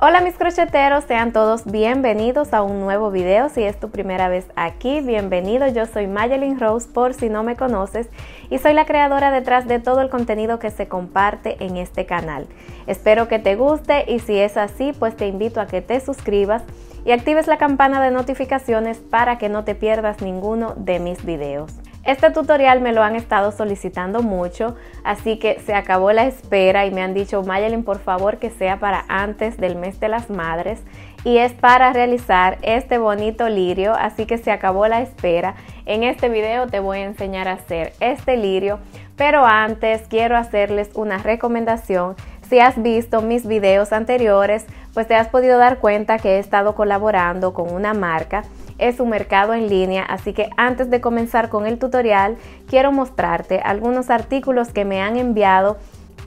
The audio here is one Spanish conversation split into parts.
Hola mis crocheteros, sean todos bienvenidos a un nuevo video. Si es tu primera vez aquí, bienvenido. Yo soy Mayelin Rose por si no me conoces y soy la creadora detrás de todo el contenido que se comparte en este canal. Espero que te guste y si es así, pues te invito a que te suscribas y actives la campana de notificaciones para que no te pierdas ninguno de mis videos. Este tutorial me lo han estado solicitando mucho, así que se acabó la espera y me han dicho, Mayelin, por favor que sea para antes del mes de las madres. Y es para realizar este bonito lirio, así que se acabó la espera. En este video te voy a enseñar a hacer este lirio, pero antes quiero hacerles una recomendación. Si has visto mis videos anteriores, pues te has podido dar cuenta que he estado colaborando con una marca. Es un mercado en línea, así que antes de comenzar con el tutorial, quiero mostrarte algunos artículos que me han enviado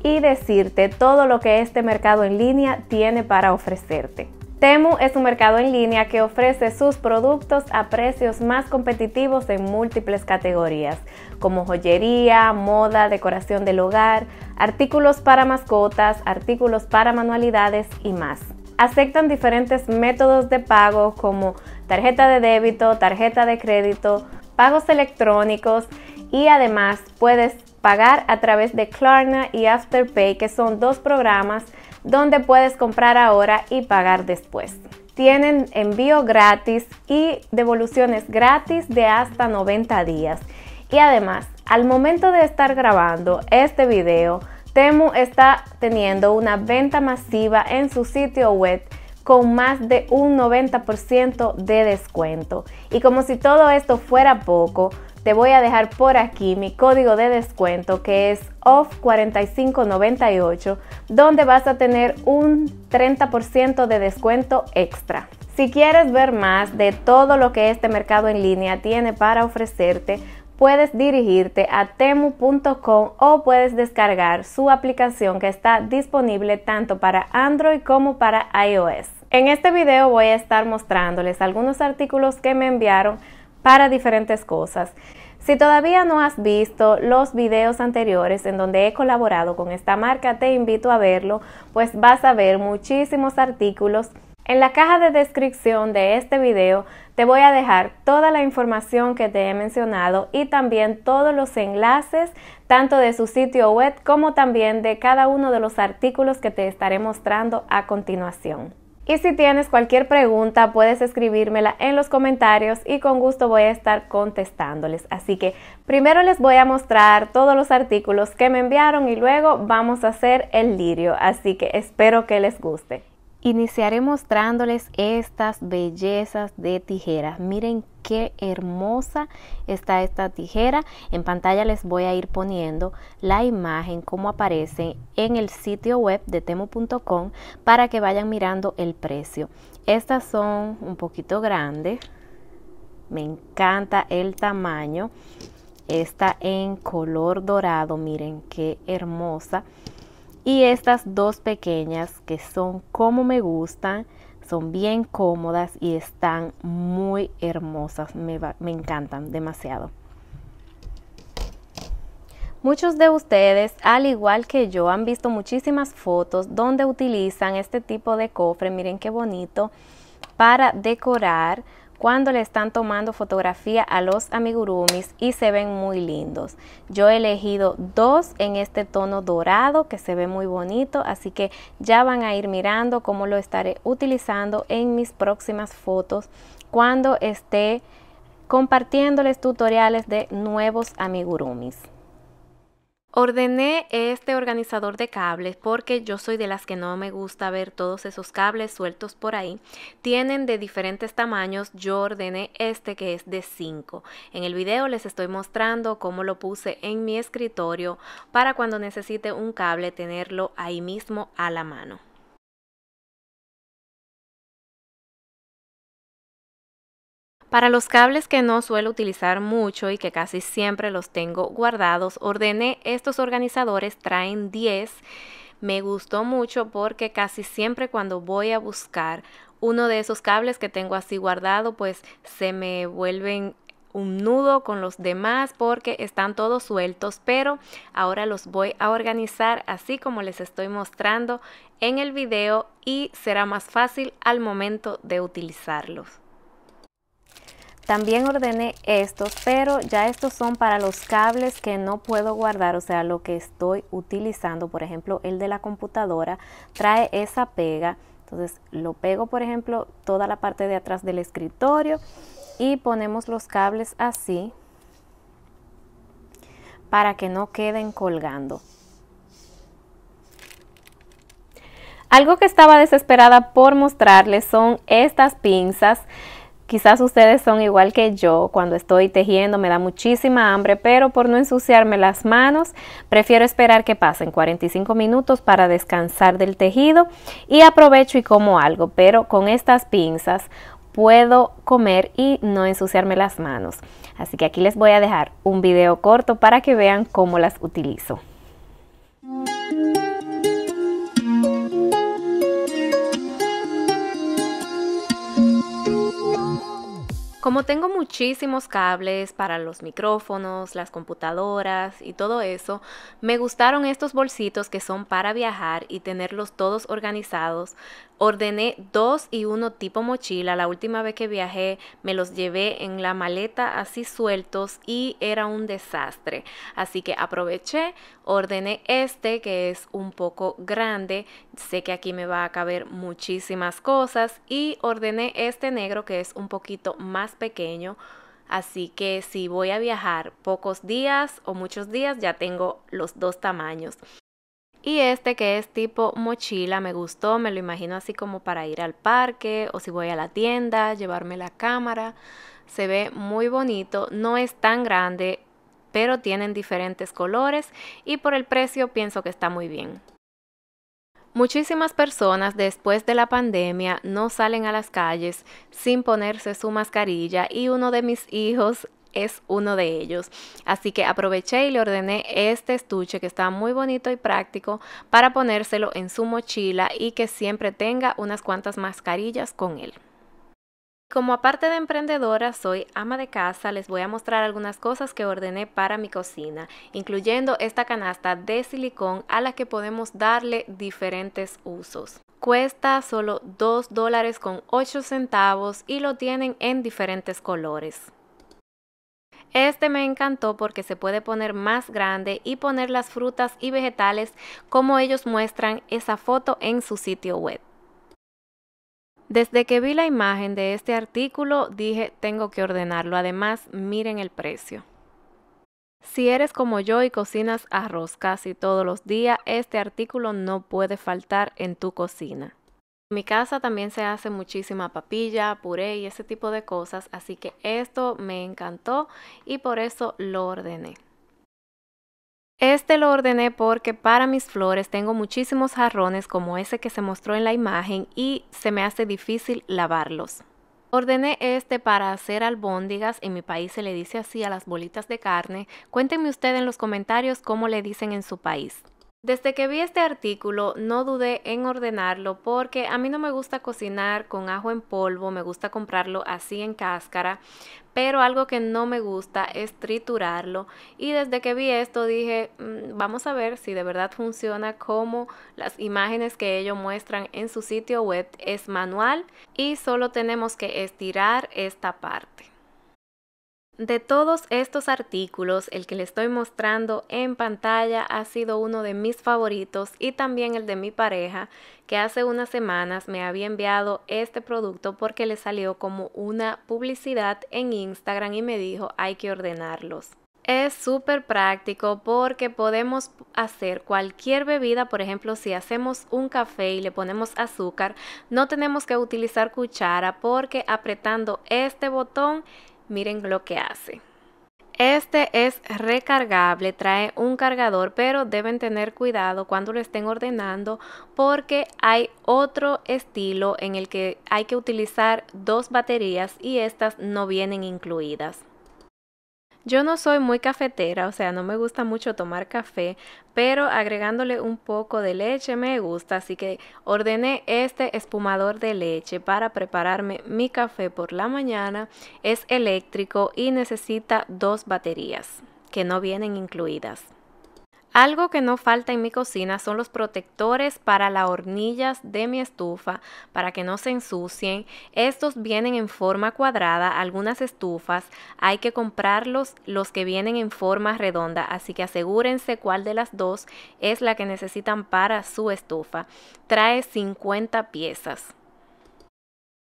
y decirte todo lo que este mercado en línea tiene para ofrecerte. Temu es un mercado en línea que ofrece sus productos a precios más competitivos en múltiples categorías, como joyería, moda, decoración del hogar, artículos para mascotas, artículos para manualidades y más. Aceptan diferentes métodos de pago como tarjeta de débito, tarjeta de crédito, pagos electrónicos y además puedes pagar a través de Klarna y Afterpay, que son dos programas donde puedes comprar ahora y pagar después. Tienen envío gratis y devoluciones gratis de hasta 90 días. Y además, al momento de estar grabando este video, Temu está teniendo una venta masiva en su sitio web con más de un 90% de descuento. Y como si todo esto fuera poco, te voy a dejar por aquí mi código de descuento que es OFF4598, donde vas a tener un 30% de descuento extra. Si quieres ver más de todo lo que este mercado en línea tiene para ofrecerte, puedes dirigirte a temu.com o puedes descargar su aplicación que está disponible tanto para Android como para iOS. En este video voy a estar mostrándoles algunos artículos que me enviaron para diferentes cosas. Si todavía no has visto los videos anteriores en donde he colaborado con esta marca, te invito a verlo, pues vas a ver muchísimos artículos. En la caja de descripción de este video te voy a dejar toda la información que te he mencionado y también todos los enlaces tanto de su sitio web como también de cada uno de los artículos que te estaré mostrando a continuación. Y si tienes cualquier pregunta, puedes escribírmela en los comentarios y con gusto voy a estar contestándoles. Así que primero les voy a mostrar todos los artículos que me enviaron y luego vamos a hacer el lirio. Así que espero que les guste. Iniciaré mostrándoles estas bellezas de tijeras. Miren qué hermosa está esta tijera. En pantalla les voy a ir poniendo la imagen como aparece en el sitio web de temo.com para que vayan mirando el precio. Estas son un poquito grandes. Me encanta el tamaño. Está en color dorado. Miren qué hermosa. Y estas dos pequeñas que son como me gustan, son bien cómodas y están muy hermosas, me, me encantan demasiado. Muchos de ustedes, al igual que yo, han visto muchísimas fotos donde utilizan este tipo de cofre, miren qué bonito, para decorar cuando le están tomando fotografía a los amigurumis y se ven muy lindos. Yo he elegido dos en este tono dorado que se ve muy bonito, así que ya van a ir mirando cómo lo estaré utilizando en mis próximas fotos cuando esté compartiéndoles tutoriales de nuevos amigurumis. Ordené este organizador de cables porque yo soy de las que no me gusta ver todos esos cables sueltos por ahí. Tienen de diferentes tamaños, yo ordené este que es de 5. En el video les estoy mostrando cómo lo puse en mi escritorio para cuando necesite un cable tenerlo ahí mismo a la mano. Para los cables que no suelo utilizar mucho y que casi siempre los tengo guardados, ordené estos organizadores, traen 10. Me gustó mucho porque casi siempre cuando voy a buscar uno de esos cables que tengo así guardado, pues se me vuelven un nudo con los demás porque están todos sueltos, pero ahora los voy a organizar así como les estoy mostrando en el video y será más fácil al momento de utilizarlos. También ordené estos, pero ya estos son para los cables que no puedo guardar, o sea, lo que estoy utilizando, por ejemplo, el de la computadora, trae esa pega. Entonces lo pego, por ejemplo, toda la parte de atrás del escritorio y ponemos los cables así para que no queden colgando. Algo que estaba desesperada por mostrarles son estas pinzas. Quizás ustedes son igual que yo, cuando estoy tejiendo me da muchísima hambre, pero por no ensuciarme las manos, prefiero esperar que pasen 45 minutos para descansar del tejido y aprovecho y como algo, pero con estas pinzas puedo comer y no ensuciarme las manos. Así que aquí les voy a dejar un video corto para que vean cómo las utilizo. Como tengo muchísimos cables para los micrófonos, las computadoras y todo eso, me gustaron estos bolsitos que son para viajar y tenerlos todos organizados Ordené dos y uno tipo mochila. La última vez que viajé me los llevé en la maleta así sueltos y era un desastre. Así que aproveché, ordené este que es un poco grande. Sé que aquí me va a caber muchísimas cosas y ordené este negro que es un poquito más pequeño. Así que si voy a viajar pocos días o muchos días ya tengo los dos tamaños. Y este que es tipo mochila, me gustó, me lo imagino así como para ir al parque o si voy a la tienda, llevarme la cámara. Se ve muy bonito, no es tan grande, pero tienen diferentes colores y por el precio pienso que está muy bien. Muchísimas personas después de la pandemia no salen a las calles sin ponerse su mascarilla y uno de mis hijos es uno de ellos. Así que aproveché y le ordené este estuche que está muy bonito y práctico para ponérselo en su mochila y que siempre tenga unas cuantas mascarillas con él. Como aparte de emprendedora, soy ama de casa, les voy a mostrar algunas cosas que ordené para mi cocina, incluyendo esta canasta de silicón a la que podemos darle diferentes usos. Cuesta solo 2 dólares con 8 centavos y lo tienen en diferentes colores. Este me encantó porque se puede poner más grande y poner las frutas y vegetales como ellos muestran esa foto en su sitio web. Desde que vi la imagen de este artículo dije tengo que ordenarlo, además miren el precio. Si eres como yo y cocinas arroz casi todos los días, este artículo no puede faltar en tu cocina. En mi casa también se hace muchísima papilla, puré y ese tipo de cosas, así que esto me encantó y por eso lo ordené. Este lo ordené porque para mis flores tengo muchísimos jarrones como ese que se mostró en la imagen y se me hace difícil lavarlos. Ordené este para hacer albóndigas, en mi país se le dice así a las bolitas de carne. Cuéntenme ustedes en los comentarios cómo le dicen en su país. Desde que vi este artículo no dudé en ordenarlo porque a mí no me gusta cocinar con ajo en polvo, me gusta comprarlo así en cáscara, pero algo que no me gusta es triturarlo y desde que vi esto dije, mm, vamos a ver si de verdad funciona como las imágenes que ellos muestran en su sitio web es manual y solo tenemos que estirar esta parte. De todos estos artículos, el que le estoy mostrando en pantalla ha sido uno de mis favoritos y también el de mi pareja, que hace unas semanas me había enviado este producto porque le salió como una publicidad en Instagram y me dijo hay que ordenarlos. Es súper práctico porque podemos hacer cualquier bebida, por ejemplo, si hacemos un café y le ponemos azúcar, no tenemos que utilizar cuchara porque apretando este botón miren lo que hace. Este es recargable, trae un cargador, pero deben tener cuidado cuando lo estén ordenando porque hay otro estilo en el que hay que utilizar dos baterías y estas no vienen incluidas. Yo no soy muy cafetera, o sea, no me gusta mucho tomar café, pero agregándole un poco de leche me gusta, así que ordené este espumador de leche para prepararme mi café por la mañana. Es eléctrico y necesita dos baterías que no vienen incluidas. Algo que no falta en mi cocina son los protectores para las hornillas de mi estufa para que no se ensucien. Estos vienen en forma cuadrada, algunas estufas hay que comprarlos los que vienen en forma redonda, así que asegúrense cuál de las dos es la que necesitan para su estufa. Trae 50 piezas.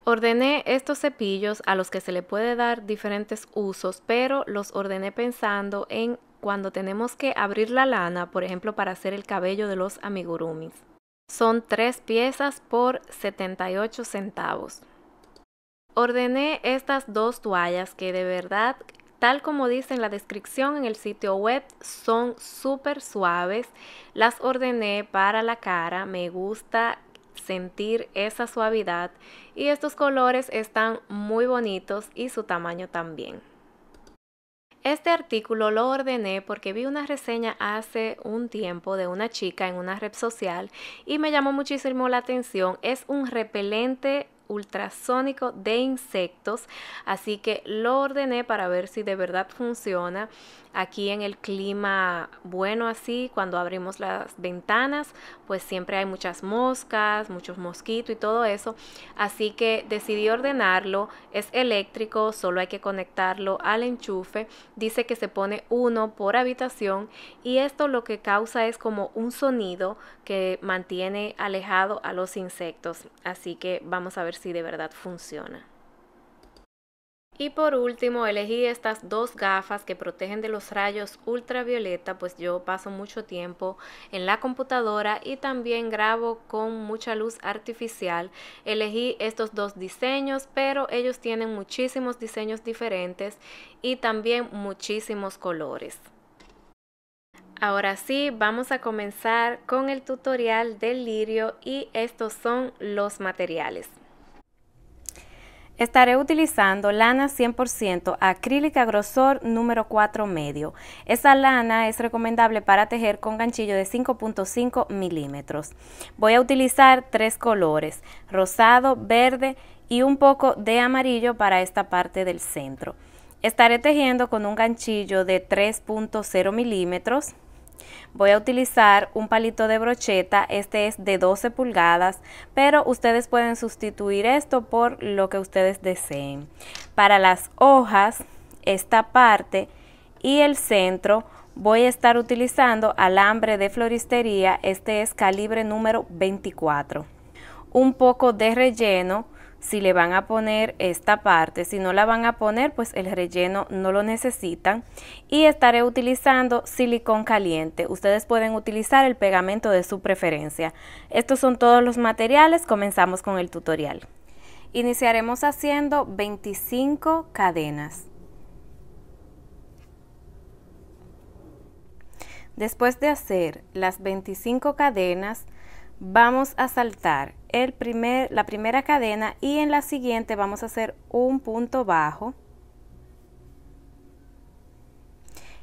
Ordené estos cepillos a los que se le puede dar diferentes usos, pero los ordené pensando en cuando tenemos que abrir la lana, por ejemplo, para hacer el cabello de los amigurumis. Son tres piezas por 78 centavos. Ordené estas dos toallas que de verdad, tal como dice en la descripción en el sitio web, son súper suaves. Las ordené para la cara, me gusta sentir esa suavidad y estos colores están muy bonitos y su tamaño también. Este artículo lo ordené porque vi una reseña hace un tiempo de una chica en una red social y me llamó muchísimo la atención. Es un repelente ultrasónico de insectos, así que lo ordené para ver si de verdad funciona Aquí en el clima bueno así, cuando abrimos las ventanas, pues siempre hay muchas moscas, muchos mosquitos y todo eso. Así que decidí ordenarlo. Es eléctrico, solo hay que conectarlo al enchufe. Dice que se pone uno por habitación y esto lo que causa es como un sonido que mantiene alejado a los insectos. Así que vamos a ver si de verdad funciona. Y por último, elegí estas dos gafas que protegen de los rayos ultravioleta, pues yo paso mucho tiempo en la computadora y también grabo con mucha luz artificial. Elegí estos dos diseños, pero ellos tienen muchísimos diseños diferentes y también muchísimos colores. Ahora sí, vamos a comenzar con el tutorial del lirio y estos son los materiales. Estaré utilizando lana 100% acrílica grosor número 4 medio. Esa lana es recomendable para tejer con ganchillo de 5.5 milímetros. Voy a utilizar tres colores, rosado, verde y un poco de amarillo para esta parte del centro. Estaré tejiendo con un ganchillo de 3.0 milímetros voy a utilizar un palito de brocheta, este es de 12 pulgadas, pero ustedes pueden sustituir esto por lo que ustedes deseen. Para las hojas, esta parte y el centro, voy a estar utilizando alambre de floristería, este es calibre número 24. Un poco de relleno si le van a poner esta parte. Si no la van a poner, pues el relleno no lo necesitan. Y estaré utilizando silicón caliente. Ustedes pueden utilizar el pegamento de su preferencia. Estos son todos los materiales. Comenzamos con el tutorial. Iniciaremos haciendo 25 cadenas. Después de hacer las 25 cadenas, vamos a saltar el primer, la primera cadena y en la siguiente vamos a hacer un punto bajo.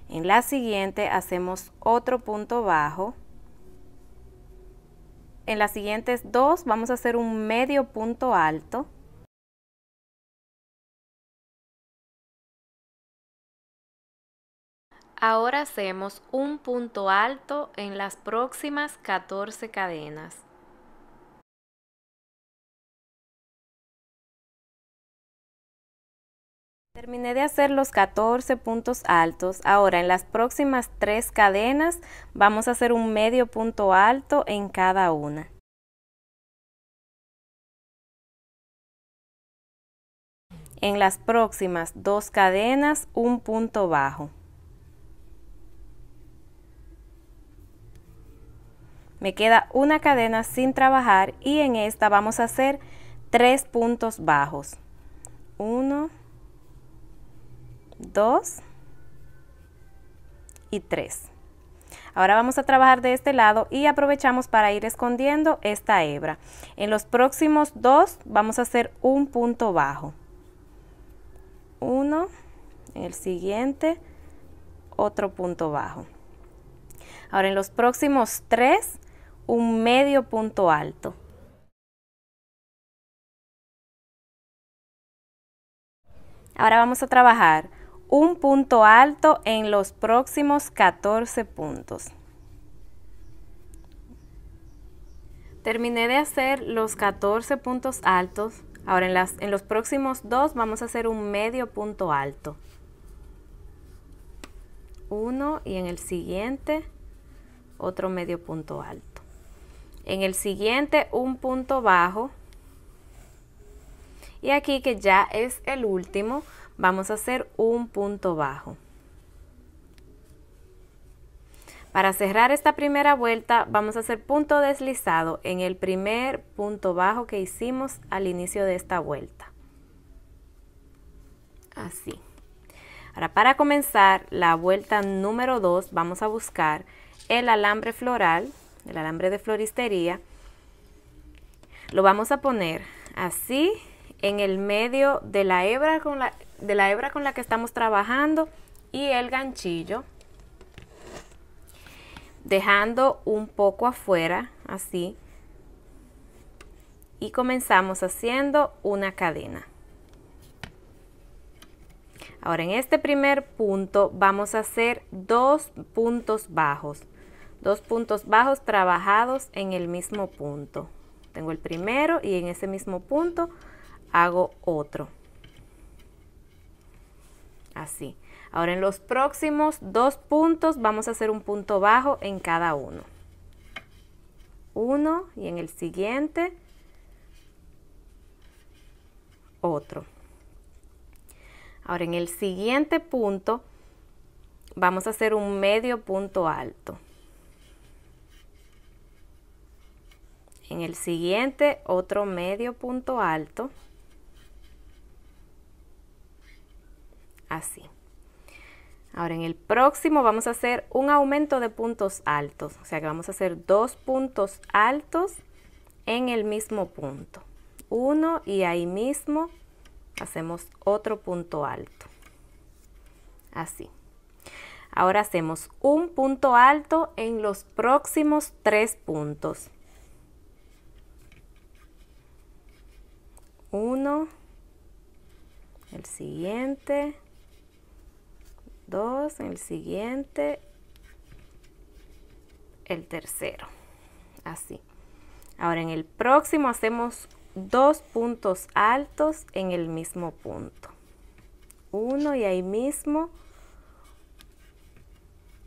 En la siguiente hacemos otro punto bajo. En las siguientes dos vamos a hacer un medio punto alto. Ahora hacemos un punto alto en las próximas 14 cadenas. Terminé de hacer los 14 puntos altos. Ahora en las próximas tres cadenas vamos a hacer un medio punto alto en cada una. En las próximas dos cadenas un punto bajo. Me queda una cadena sin trabajar y en esta vamos a hacer tres puntos bajos. 1, 2 y 3. Ahora vamos a trabajar de este lado y aprovechamos para ir escondiendo esta hebra. En los próximos dos vamos a hacer un punto bajo. Uno, el siguiente, otro punto bajo. Ahora en los próximos tres, un medio punto alto. Ahora vamos a trabajar un punto alto en los próximos 14 puntos. Terminé de hacer los 14 puntos altos. Ahora en, las, en los próximos dos vamos a hacer un medio punto alto. Uno y en el siguiente otro medio punto alto. En el siguiente un punto bajo. Y aquí que ya es el último, vamos a hacer un punto bajo. Para cerrar esta primera vuelta vamos a hacer punto deslizado en el primer punto bajo que hicimos al inicio de esta vuelta. Así. Ahora para comenzar la vuelta número 2 vamos a buscar el alambre floral, el alambre de floristería. Lo vamos a poner así en el medio de la hebra con la, de la hebra con la que estamos trabajando y el ganchillo dejando un poco afuera así y comenzamos haciendo una cadena ahora en este primer punto vamos a hacer dos puntos bajos dos puntos bajos trabajados en el mismo punto tengo el primero y en ese mismo punto hago otro Así. Ahora en los próximos dos puntos vamos a hacer un punto bajo en cada uno. Uno y en el siguiente otro. Ahora en el siguiente punto vamos a hacer un medio punto alto. En el siguiente otro medio punto alto. así. Ahora en el próximo vamos a hacer un aumento de puntos altos, o sea que vamos a hacer dos puntos altos en el mismo punto. Uno y ahí mismo hacemos otro punto alto. Así. Ahora hacemos un punto alto en los próximos tres puntos. Uno, el siguiente, dos, el siguiente, el tercero. Así. Ahora en el próximo hacemos dos puntos altos en el mismo punto. Uno y ahí mismo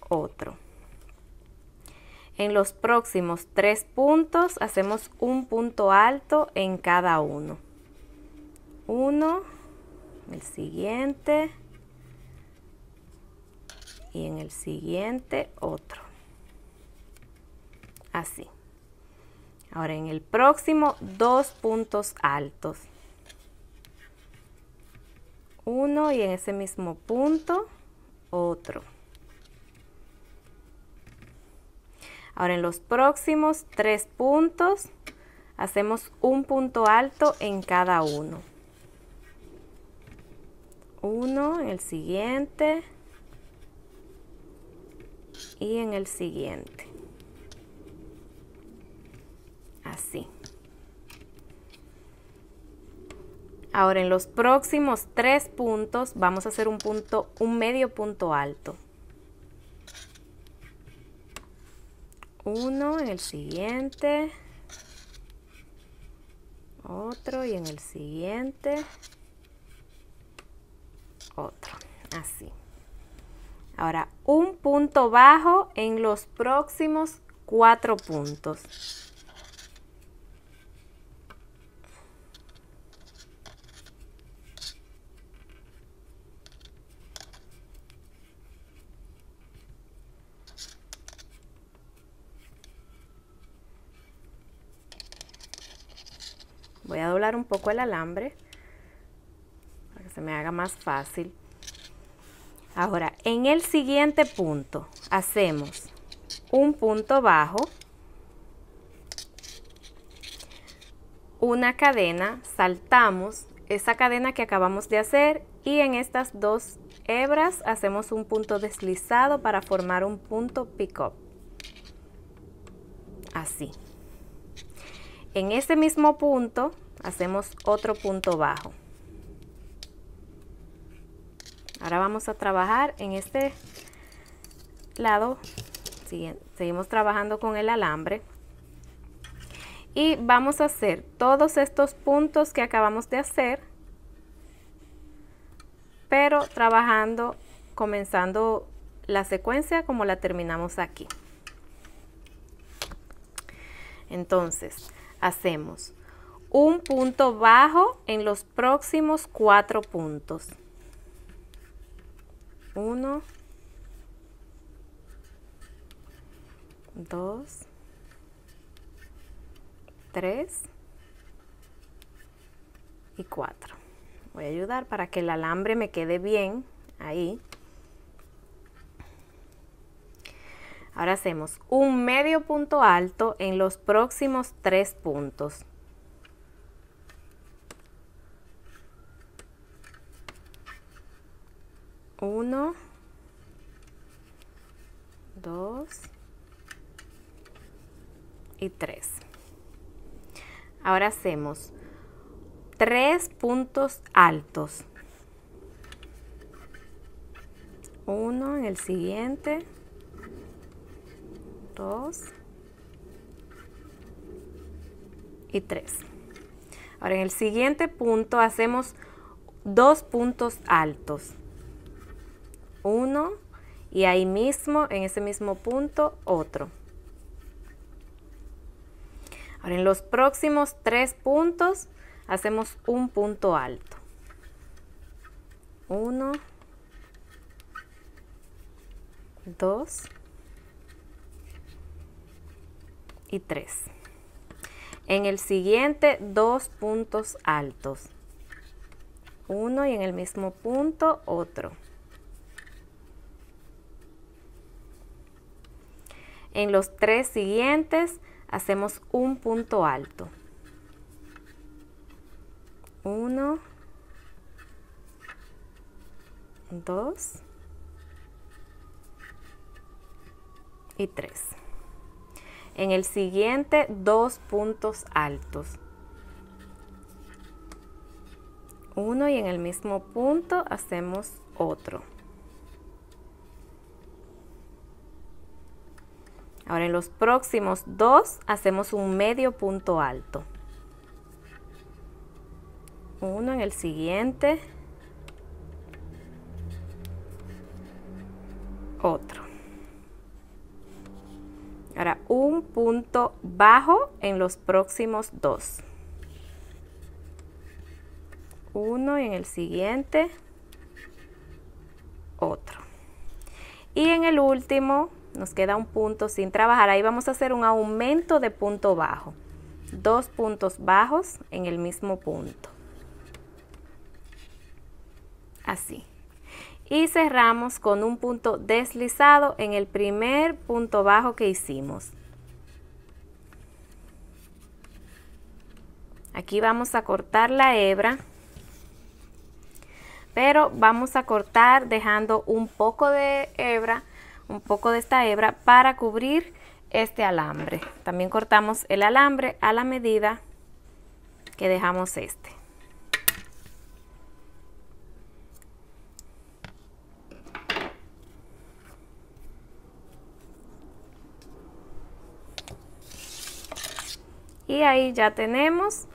otro. En los próximos tres puntos hacemos un punto alto en cada uno. Uno, el siguiente, y en el siguiente otro. Así. Ahora en el próximo, dos puntos altos. Uno y en ese mismo punto, otro. Ahora en los próximos tres puntos, hacemos un punto alto en cada uno. Uno en el siguiente, y en el siguiente. Así. Ahora en los próximos tres puntos vamos a hacer un punto, un medio punto alto. Uno en el siguiente. Otro y en el siguiente. Otro. Así. Ahora, un punto bajo en los próximos cuatro puntos. Voy a doblar un poco el alambre para que se me haga más fácil. Ahora, en el siguiente punto hacemos un punto bajo, una cadena, saltamos esa cadena que acabamos de hacer y en estas dos hebras hacemos un punto deslizado para formar un punto pick up. Así. En ese mismo punto hacemos otro punto bajo. Ahora vamos a trabajar en este lado. Seguimos trabajando con el alambre. Y vamos a hacer todos estos puntos que acabamos de hacer, pero trabajando, comenzando la secuencia como la terminamos aquí. Entonces, hacemos un punto bajo en los próximos cuatro puntos. 1, 2, 3 y 4. Voy a ayudar para que el alambre me quede bien ahí. Ahora hacemos un medio punto alto en los próximos 3 puntos. 1, 2 y 3. Ahora hacemos 3 puntos altos. 1 en el siguiente, 2 y 3. Ahora en el siguiente punto hacemos 2 puntos altos uno y ahí mismo, en ese mismo punto, otro. Ahora en los próximos tres puntos hacemos un punto alto. Uno, dos y tres. En el siguiente, dos puntos altos. Uno y en el mismo punto, otro. En los tres siguientes hacemos un punto alto. Uno, dos y tres. En el siguiente, dos puntos altos. Uno y en el mismo punto hacemos otro. Ahora en los próximos dos hacemos un medio punto alto. Uno en el siguiente. Otro. Ahora un punto bajo en los próximos dos. Uno en el siguiente. Otro. Y en el último nos queda un punto sin trabajar. Ahí vamos a hacer un aumento de punto bajo. Dos puntos bajos en el mismo punto. Así. Y cerramos con un punto deslizado en el primer punto bajo que hicimos. Aquí vamos a cortar la hebra pero vamos a cortar dejando un poco de hebra un poco de esta hebra para cubrir este alambre. También cortamos el alambre a la medida que dejamos este. Y ahí ya tenemos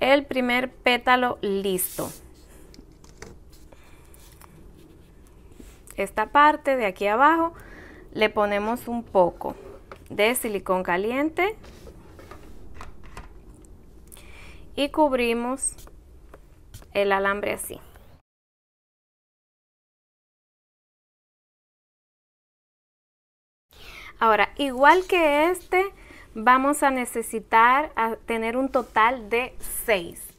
el primer pétalo listo. esta parte de aquí abajo le ponemos un poco de silicón caliente y cubrimos el alambre así. Ahora, igual que este, vamos a necesitar tener un total de 6.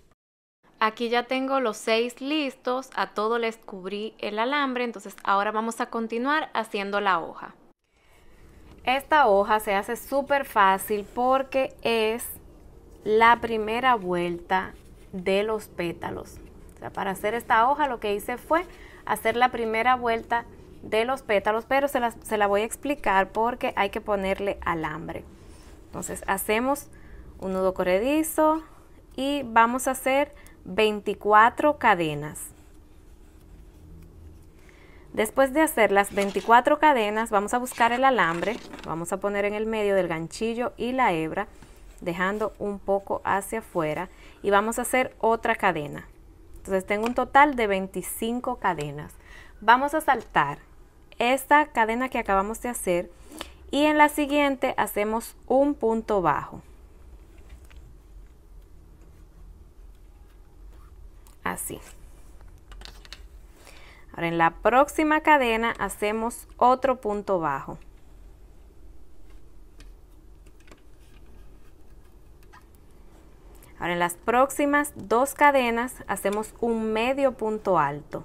Aquí ya tengo los seis listos, a todo les cubrí el alambre, entonces ahora vamos a continuar haciendo la hoja. Esta hoja se hace súper fácil porque es la primera vuelta de los pétalos. para hacer esta hoja lo que hice fue hacer la primera vuelta de los pétalos, pero se la, se la voy a explicar porque hay que ponerle alambre. Entonces hacemos un nudo corredizo y vamos a hacer 24 cadenas. Después de hacer las 24 cadenas, vamos a buscar el alambre, vamos a poner en el medio del ganchillo y la hebra, dejando un poco hacia afuera y vamos a hacer otra cadena. Entonces tengo un total de 25 cadenas. Vamos a saltar esta cadena que acabamos de hacer y en la siguiente hacemos un punto bajo. así. Ahora en la próxima cadena hacemos otro punto bajo. Ahora en las próximas dos cadenas hacemos un medio punto alto.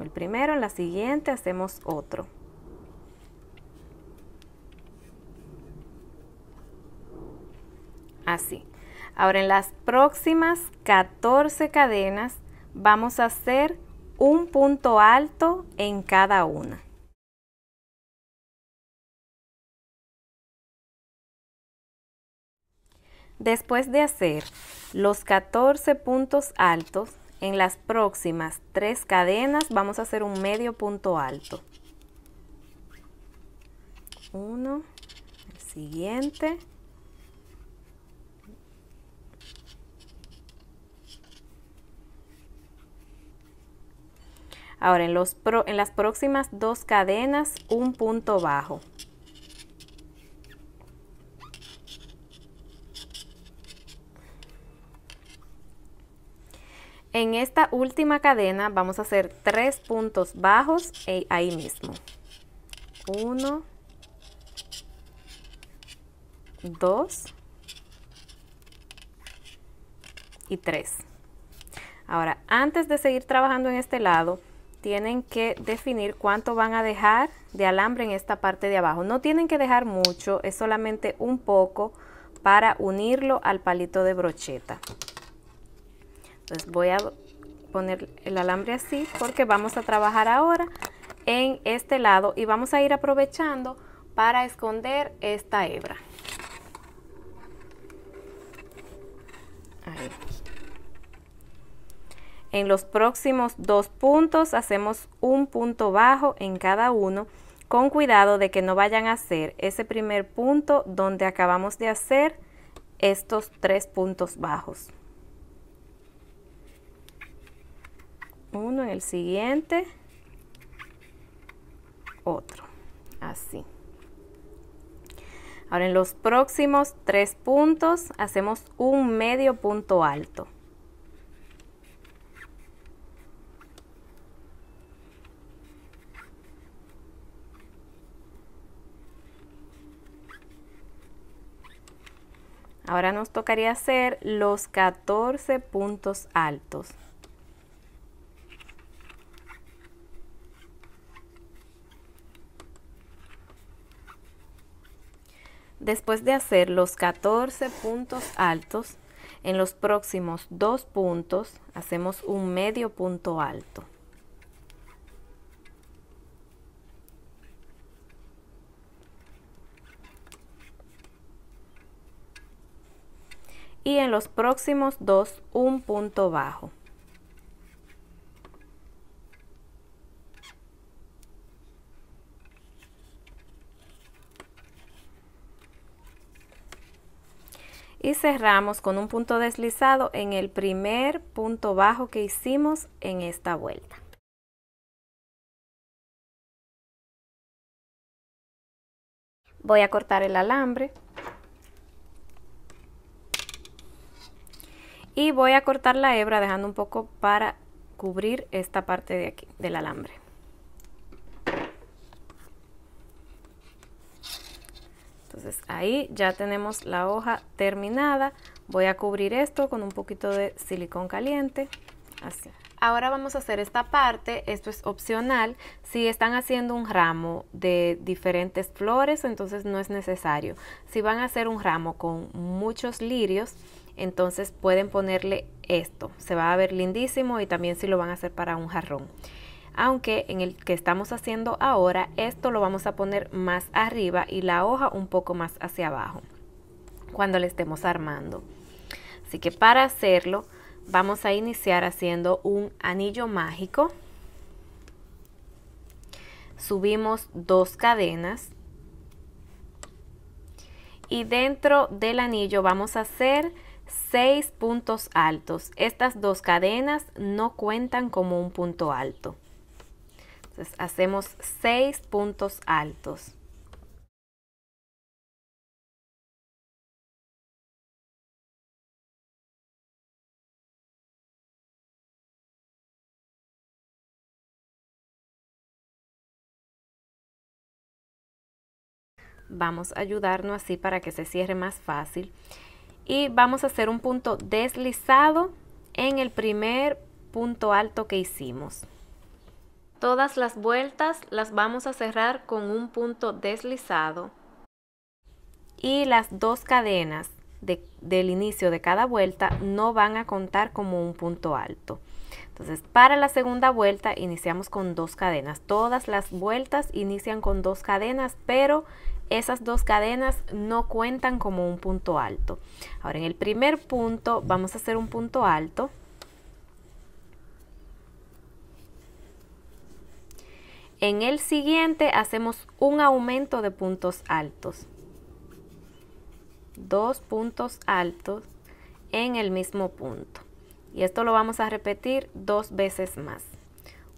El primero, en la siguiente hacemos otro. así. Ahora en las próximas 14 cadenas vamos a hacer un punto alto en cada una. Después de hacer los 14 puntos altos, en las próximas 3 cadenas vamos a hacer un medio punto alto. Uno, el siguiente, Ahora en, los en las próximas dos cadenas un punto bajo. En esta última cadena vamos a hacer tres puntos bajos y e, ahí mismo. Uno, dos y tres. Ahora, antes de seguir trabajando en este lado, tienen que definir cuánto van a dejar de alambre en esta parte de abajo. No tienen que dejar mucho, es solamente un poco para unirlo al palito de brocheta. Entonces voy a poner el alambre así porque vamos a trabajar ahora en este lado y vamos a ir aprovechando para esconder esta hebra. Ahí. En los próximos dos puntos hacemos un punto bajo en cada uno con cuidado de que no vayan a hacer ese primer punto donde acabamos de hacer estos tres puntos bajos. Uno en el siguiente, otro, así. Ahora en los próximos tres puntos hacemos un medio punto alto. Ahora nos tocaría hacer los 14 puntos altos. Después de hacer los 14 puntos altos, en los próximos dos puntos hacemos un medio punto alto. y en los próximos dos un punto bajo. Y cerramos con un punto deslizado en el primer punto bajo que hicimos en esta vuelta. Voy a cortar el alambre y voy a cortar la hebra dejando un poco para cubrir esta parte de aquí del alambre. Entonces ahí ya tenemos la hoja terminada. Voy a cubrir esto con un poquito de silicón caliente, así. Ahora vamos a hacer esta parte, esto es opcional, si están haciendo un ramo de diferentes flores, entonces no es necesario. Si van a hacer un ramo con muchos lirios, entonces pueden ponerle esto. Se va a ver lindísimo y también si lo van a hacer para un jarrón. Aunque en el que estamos haciendo ahora, esto lo vamos a poner más arriba y la hoja un poco más hacia abajo cuando le estemos armando. Así que para hacerlo, vamos a iniciar haciendo un anillo mágico. Subimos dos cadenas. Y dentro del anillo vamos a hacer seis puntos altos. Estas dos cadenas no cuentan como un punto alto. Entonces hacemos seis puntos altos. Vamos a ayudarnos así para que se cierre más fácil y vamos a hacer un punto deslizado en el primer punto alto que hicimos. Todas las vueltas las vamos a cerrar con un punto deslizado y las dos cadenas de, del inicio de cada vuelta no van a contar como un punto alto. Entonces, para la segunda vuelta iniciamos con dos cadenas. Todas las vueltas inician con dos cadenas, pero esas dos cadenas no cuentan como un punto alto. Ahora en el primer punto vamos a hacer un punto alto. En el siguiente hacemos un aumento de puntos altos. Dos puntos altos en el mismo punto. Y esto lo vamos a repetir dos veces más.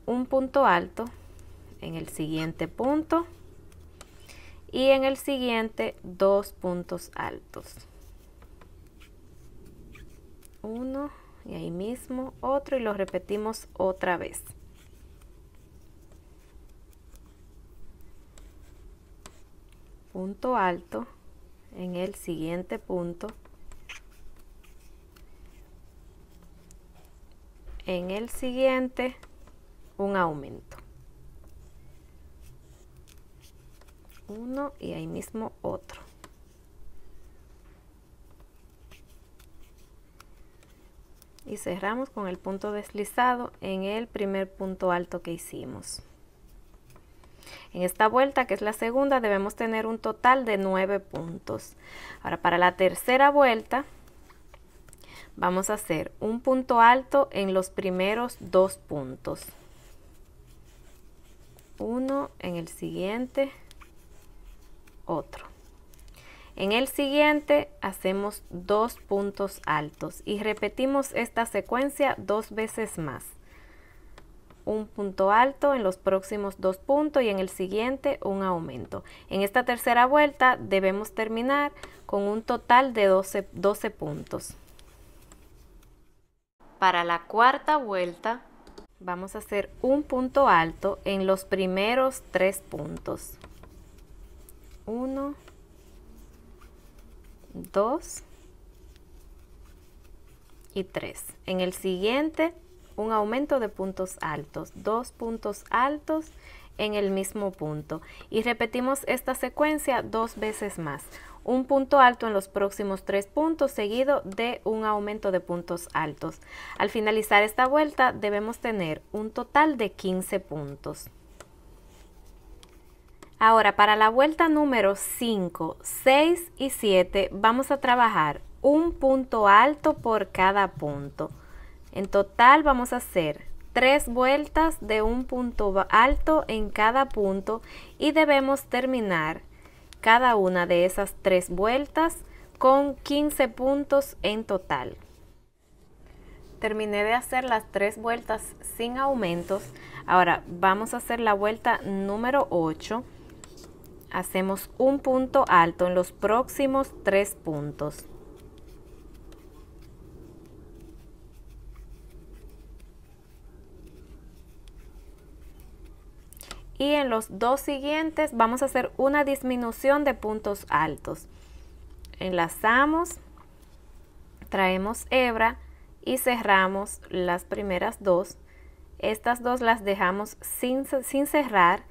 Un punto alto en el siguiente punto y en el siguiente dos puntos altos. Uno y ahí mismo otro y lo repetimos otra vez. Punto alto en el siguiente punto. En el siguiente un aumento. uno y ahí mismo otro y cerramos con el punto deslizado en el primer punto alto que hicimos en esta vuelta que es la segunda debemos tener un total de nueve puntos ahora para la tercera vuelta vamos a hacer un punto alto en los primeros dos puntos uno en el siguiente otro. En el siguiente hacemos dos puntos altos y repetimos esta secuencia dos veces más. Un punto alto en los próximos dos puntos y en el siguiente un aumento. En esta tercera vuelta debemos terminar con un total de 12, 12 puntos. Para la cuarta vuelta vamos a hacer un punto alto en los primeros tres puntos. 1, 2 y 3. En el siguiente, un aumento de puntos altos, dos puntos altos en el mismo punto. Y repetimos esta secuencia dos veces más. Un punto alto en los próximos tres puntos seguido de un aumento de puntos altos. Al finalizar esta vuelta debemos tener un total de 15 puntos. Ahora, para la vuelta número 5, 6 y 7, vamos a trabajar un punto alto por cada punto. En total vamos a hacer tres vueltas de un punto alto en cada punto y debemos terminar cada una de esas tres vueltas con 15 puntos en total. Terminé de hacer las tres vueltas sin aumentos. Ahora vamos a hacer la vuelta número 8 hacemos un punto alto en los próximos tres puntos. Y en los dos siguientes vamos a hacer una disminución de puntos altos. Enlazamos, traemos hebra y cerramos las primeras dos. Estas dos las dejamos sin, cerrar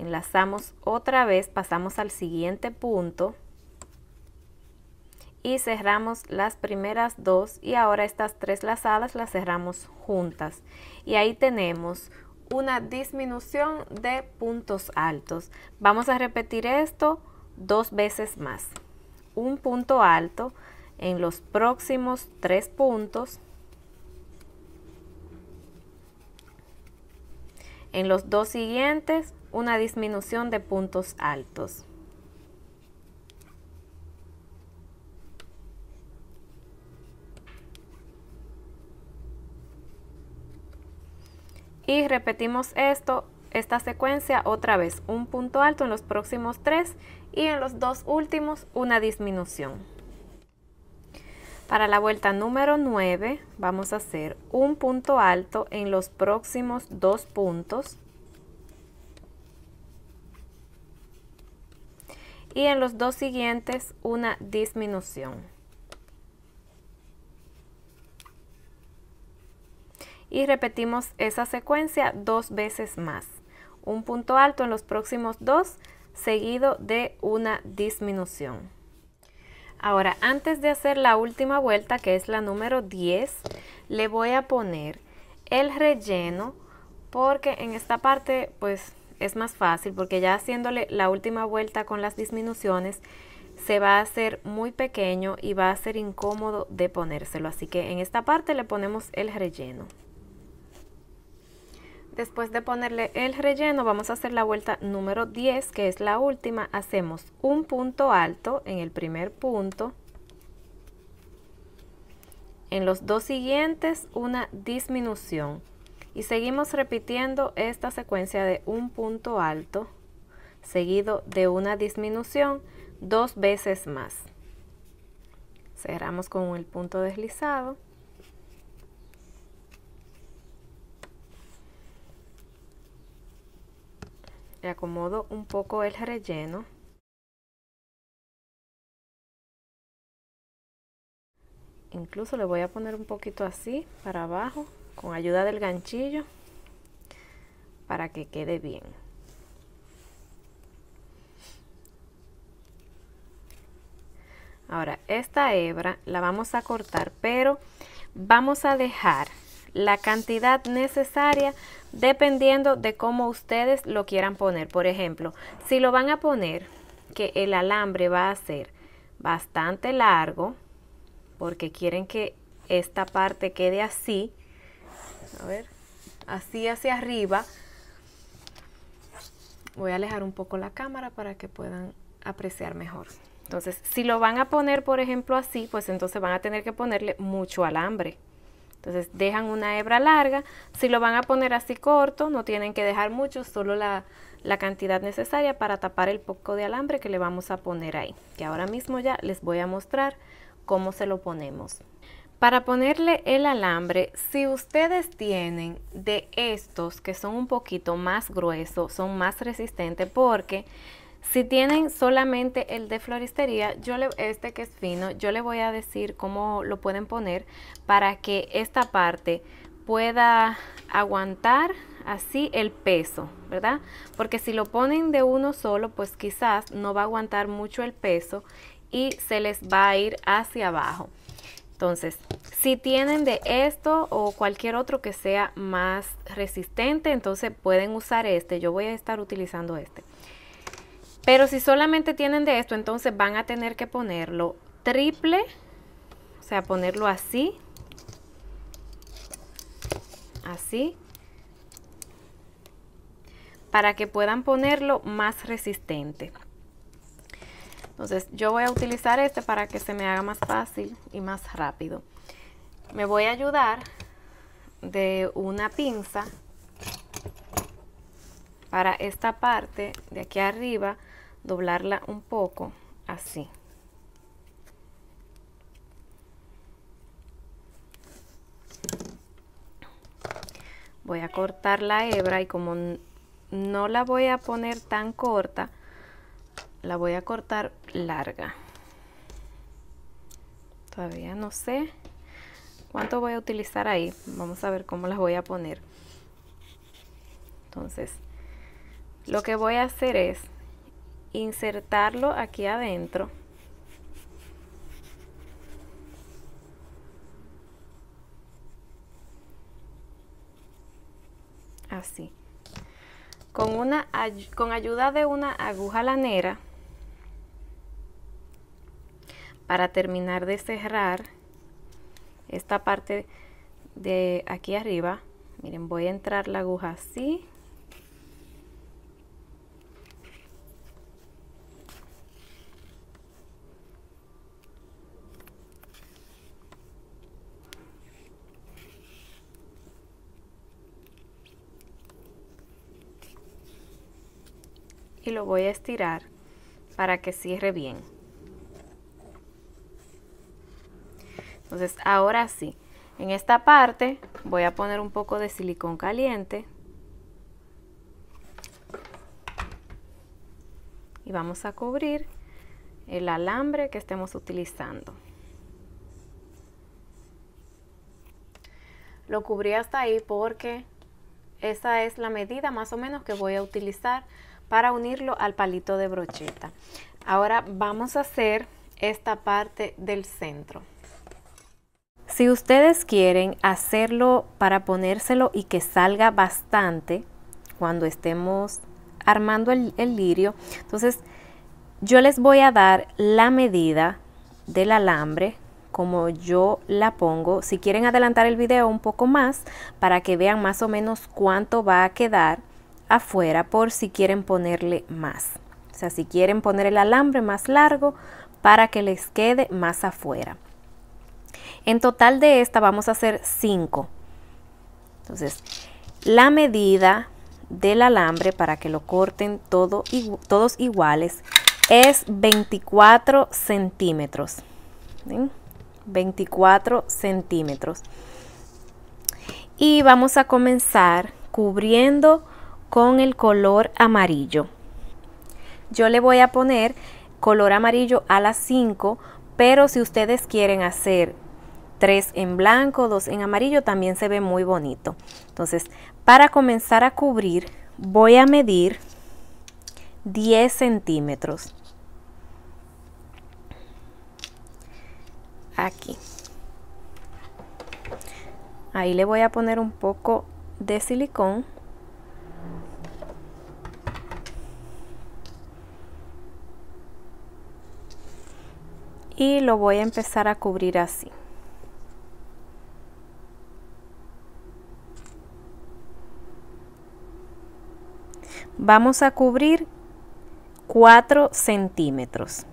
enlazamos otra vez, pasamos al siguiente punto y cerramos las primeras dos y ahora estas tres lazadas las cerramos juntas y ahí tenemos una disminución de puntos altos. Vamos a repetir esto dos veces más. Un punto alto en los próximos tres puntos. En los dos siguientes una disminución de puntos altos. Y repetimos esto, esta secuencia otra vez, un punto alto en los próximos tres y en los dos últimos una disminución. Para la vuelta número 9 vamos a hacer un punto alto en los próximos dos puntos y en los dos siguientes una disminución. Y repetimos esa secuencia dos veces más. Un punto alto en los próximos dos, seguido de una disminución. Ahora, antes de hacer la última vuelta, que es la número 10, le voy a poner el relleno, porque en esta parte, pues, es más fácil porque ya haciéndole la última vuelta con las disminuciones se va a hacer muy pequeño y va a ser incómodo de ponérselo. Así que en esta parte le ponemos el relleno. Después de ponerle el relleno vamos a hacer la vuelta número 10 que es la última. Hacemos un punto alto en el primer punto. En los dos siguientes una disminución y seguimos repitiendo esta secuencia de un punto alto seguido de una disminución dos veces más. Cerramos con el punto deslizado. Le acomodo un poco el relleno. Incluso le voy a poner un poquito así para abajo con ayuda del ganchillo para que quede bien. Ahora, esta hebra la vamos a cortar, pero vamos a dejar la cantidad necesaria dependiendo de cómo ustedes lo quieran poner. Por ejemplo, si lo van a poner que el alambre va a ser bastante largo, porque quieren que esta parte quede así, a ver, así hacia arriba. Voy a alejar un poco la cámara para que puedan apreciar mejor. Entonces, si lo van a poner, por ejemplo, así, pues entonces van a tener que ponerle mucho alambre. Entonces, dejan una hebra larga. Si lo van a poner así corto, no tienen que dejar mucho, solo la, la cantidad necesaria para tapar el poco de alambre que le vamos a poner ahí. Que ahora mismo ya les voy a mostrar cómo se lo ponemos. Para ponerle el alambre, si ustedes tienen de estos que son un poquito más gruesos, son más resistentes porque si tienen solamente el de floristería, yo le, este que es fino, yo le voy a decir cómo lo pueden poner para que esta parte pueda aguantar así el peso, ¿verdad? Porque si lo ponen de uno solo, pues quizás no va a aguantar mucho el peso y se les va a ir hacia abajo. Entonces, si tienen de esto o cualquier otro que sea más resistente, entonces pueden usar este. Yo voy a estar utilizando este. Pero si solamente tienen de esto, entonces van a tener que ponerlo triple, o sea, ponerlo así, así, para que puedan ponerlo más resistente. Entonces yo voy a utilizar este para que se me haga más fácil y más rápido. Me voy a ayudar de una pinza para esta parte de aquí arriba doblarla un poco así. Voy a cortar la hebra y como no la voy a poner tan corta, la voy a cortar larga todavía no sé cuánto voy a utilizar ahí vamos a ver cómo las voy a poner entonces lo que voy a hacer es insertarlo aquí adentro así con una con ayuda de una aguja lanera para terminar de cerrar esta parte de aquí arriba miren voy a entrar la aguja así y lo voy a estirar para que cierre bien. Entonces, ahora sí, en esta parte voy a poner un poco de silicón caliente. Y vamos a cubrir el alambre que estemos utilizando. Lo cubrí hasta ahí porque esa es la medida más o menos que voy a utilizar para unirlo al palito de brocheta. Ahora vamos a hacer esta parte del centro. Si ustedes quieren hacerlo para ponérselo y que salga bastante cuando estemos armando el, lirio, entonces yo les voy a dar la medida del alambre como yo la pongo. Si quieren adelantar el video un poco más para que vean más o menos cuánto va a quedar afuera por si quieren ponerle más. O sea, si quieren poner el alambre más largo para que les quede más afuera. En total de esta vamos a hacer 5. Entonces, la medida del alambre para que lo corten todo, todos iguales es 24 centímetros. 24 centímetros. Y vamos a comenzar cubriendo con el color amarillo. Yo le voy a poner color amarillo a las 5, pero si ustedes quieren hacer tres en blanco, dos en amarillo, también se ve muy bonito. Entonces, para comenzar a cubrir, voy a medir 10 centímetros. Aquí. Ahí le voy a poner un poco de silicón. Y lo voy a empezar a cubrir así. vamos a cubrir 4 centímetros.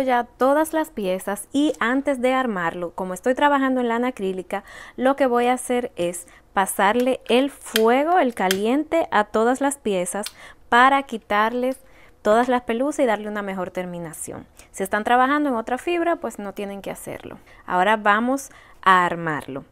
ya todas las piezas y antes de armarlo, como estoy trabajando en lana acrílica, lo que voy a hacer es pasarle el fuego, el caliente a todas las piezas para quitarles todas las pelusas y darle una mejor terminación. Si están trabajando en otra fibra, pues no tienen que hacerlo. Ahora vamos a armarlo.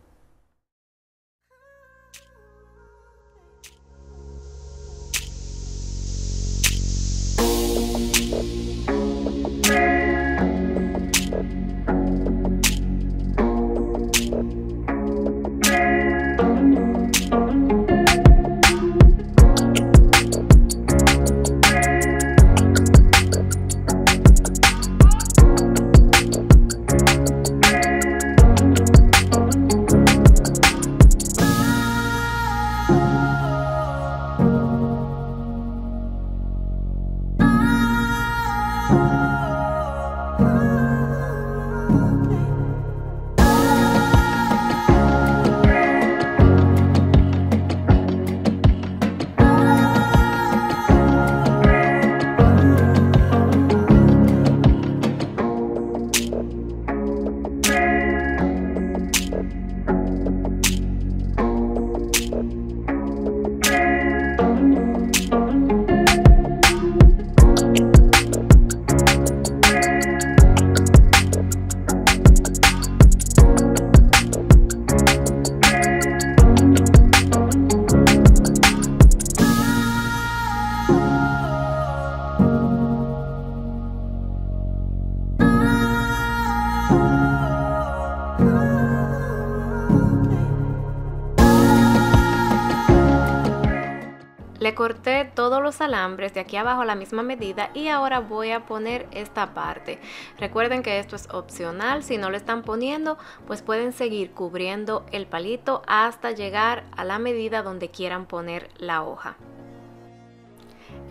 alambres de aquí abajo a la misma medida y ahora voy a poner esta parte. Recuerden que esto es opcional, si no lo están poniendo pues pueden seguir cubriendo el palito hasta llegar a la medida donde quieran poner la hoja.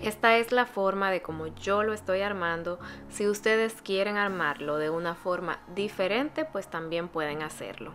Esta es la forma de como yo lo estoy armando. Si ustedes quieren armarlo de una forma diferente, pues también pueden hacerlo.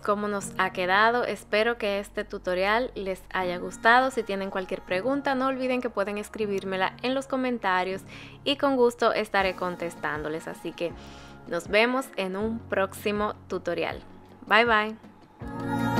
cómo nos ha quedado. Espero que este tutorial les haya gustado. Si tienen cualquier pregunta, no olviden que pueden escribírmela en los comentarios y con gusto estaré contestándoles. Así que nos vemos en un próximo tutorial. Bye bye.